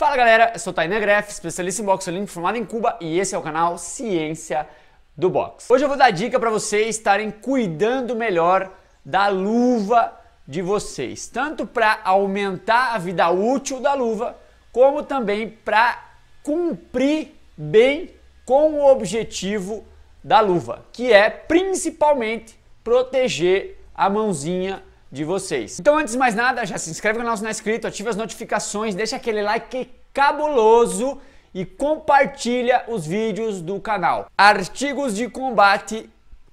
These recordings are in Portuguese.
Fala galera, eu sou Tainan Greff, especialista em boxe olímpico formado em Cuba e esse é o canal Ciência do Box. Hoje eu vou dar dica para vocês estarem cuidando melhor da luva de vocês, tanto para aumentar a vida útil da luva, como também para cumprir bem com o objetivo da luva, que é principalmente proteger a mãozinha de vocês. Então, antes de mais nada, já se inscreve no canal se não é inscrito, ativa as notificações, deixa aquele like cabuloso e compartilha os vídeos do canal. Artigos de combate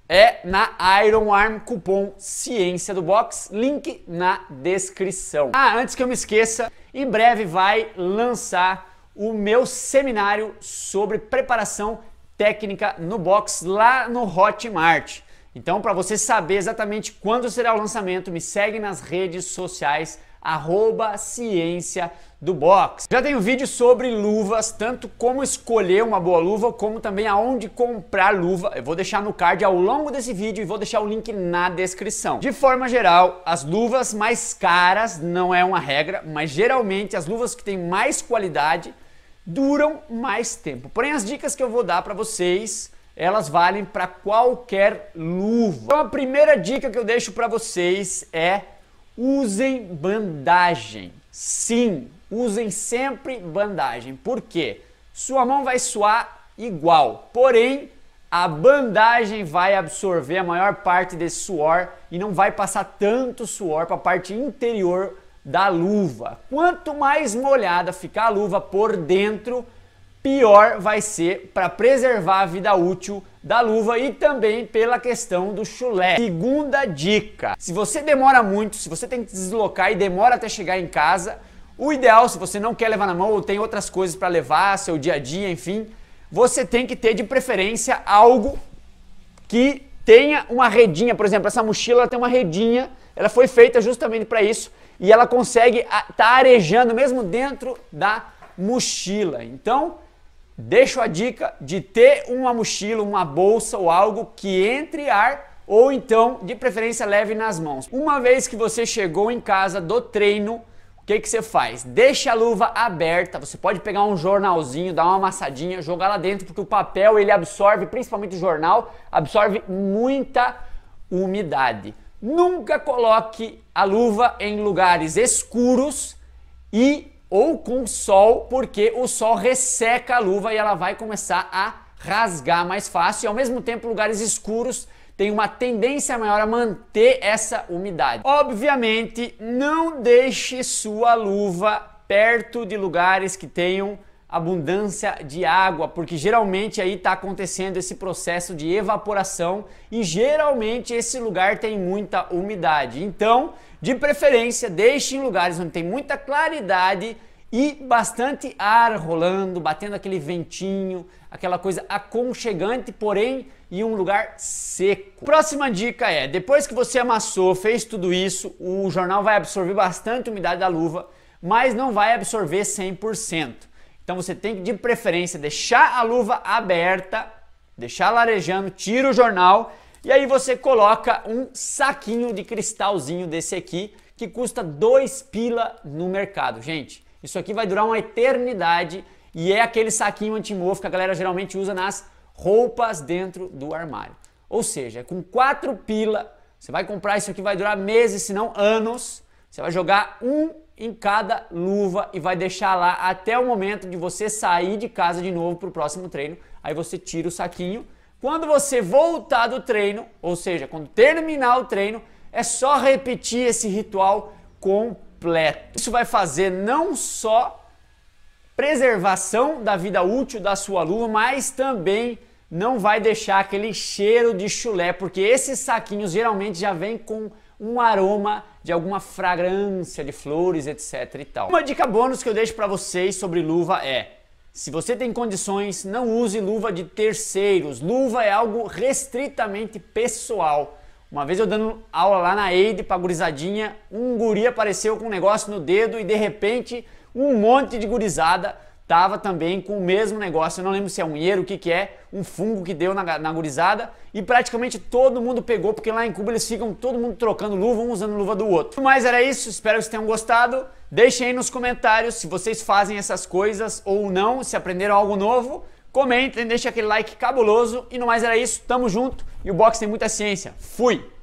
é na Iron Arm, cupom Ciência do Box, link na descrição. Ah, antes que eu me esqueça, em breve vai lançar o meu seminário sobre preparação técnica no box lá no Hotmart. Então, para você saber exatamente quando será o lançamento, me segue nas redes sociais arroba ciência do box. Já tem um vídeo sobre luvas, tanto como escolher uma boa luva, como também aonde comprar luva. Eu vou deixar no card ao longo desse vídeo e vou deixar o link na descrição. De forma geral, as luvas mais caras não é uma regra, mas geralmente as luvas que têm mais qualidade duram mais tempo. Porém, as dicas que eu vou dar para vocês elas valem para qualquer luva. Então a primeira dica que eu deixo para vocês é usem bandagem. Sim, usem sempre bandagem. Por quê? Sua mão vai suar igual, porém a bandagem vai absorver a maior parte desse suor e não vai passar tanto suor para a parte interior da luva. Quanto mais molhada ficar a luva por dentro, pior vai ser para preservar a vida útil da luva e também pela questão do chulé. Segunda dica: se você demora muito, se você tem que deslocar e demora até chegar em casa, o ideal, se você não quer levar na mão ou tem outras coisas para levar, seu dia a dia, enfim, você tem que ter de preferência algo que tenha uma redinha. Por exemplo, essa mochila tem uma redinha, ela foi feita justamente para isso e ela consegue estar tá arejando mesmo dentro da mochila. Então, deixo a dica de ter uma mochila, uma bolsa ou algo que entre ar ou então, de preferência, leve nas mãos. Uma vez que você chegou em casa do treino, o que, que você faz? Deixa a luva aberta, você pode pegar um jornalzinho, dar uma amassadinha, jogar lá dentro, porque o papel ele absorve, principalmente o jornal, absorve muita umidade. Nunca coloque a luva em lugares escuros e ou com sol, porque o sol resseca a luva e ela vai começar a rasgar mais fácil e ao mesmo tempo lugares escuros têm uma tendência maior a manter essa umidade. Obviamente, não deixe sua luva perto de lugares que tenham abundância de água, porque geralmente aí está acontecendo esse processo de evaporação e geralmente esse lugar tem muita umidade. Então, de preferência, deixe em lugares onde tem muita claridade e bastante ar rolando, batendo aquele ventinho, aquela coisa aconchegante, porém em um lugar seco. Próxima dica é: depois que você amassou, fez tudo isso, o jornal vai absorver bastante umidade da luva, mas não vai absorver 100%. Então você tem que, de preferência, deixar a luva aberta, deixar larejando, tira o jornal e aí você coloca um saquinho de cristalzinho desse aqui que custa 2 pila no mercado. Gente, isso aqui vai durar uma eternidade e é aquele saquinho antimofo que a galera geralmente usa nas roupas dentro do armário. Ou seja, com 4 pila, você vai comprar isso aqui vai durar meses, se não anos. Você vai jogar um em cada luva e vai deixar lá até o momento de você sair de casa de novo para o próximo treino. Aí você tira o saquinho. Quando você voltar do treino, ou seja, quando terminar o treino, é só repetir esse ritual completo. Isso vai fazer não só preservação da vida útil da sua luva, mas também não vai deixar aquele cheiro de chulé, porque esses saquinhos geralmente já vem com um aroma de alguma fragrância de flores, etc e tal. Uma dica bônus que eu deixo para vocês sobre luva é: se você tem condições, não use luva de terceiros. Luva é algo restritamente pessoal. Uma vez eu dando aula lá na EID para gurizadinha, um guri apareceu com um negócio no dedo e de repente um monte de gurizada tava também com o mesmo negócio, eu não lembro se é um eiro, o que que é, um fungo que deu na, na gurizada, e praticamente todo mundo pegou, porque lá em Cuba eles ficam todo mundo trocando luva, um usando luva do outro. Mas era isso, espero que vocês tenham gostado, deixem aí nos comentários se vocês fazem essas coisas ou não, se aprenderam algo novo, comentem, deixem aquele like cabuloso, e no mais era isso, tamo junto, e o box tem muita ciência, fui!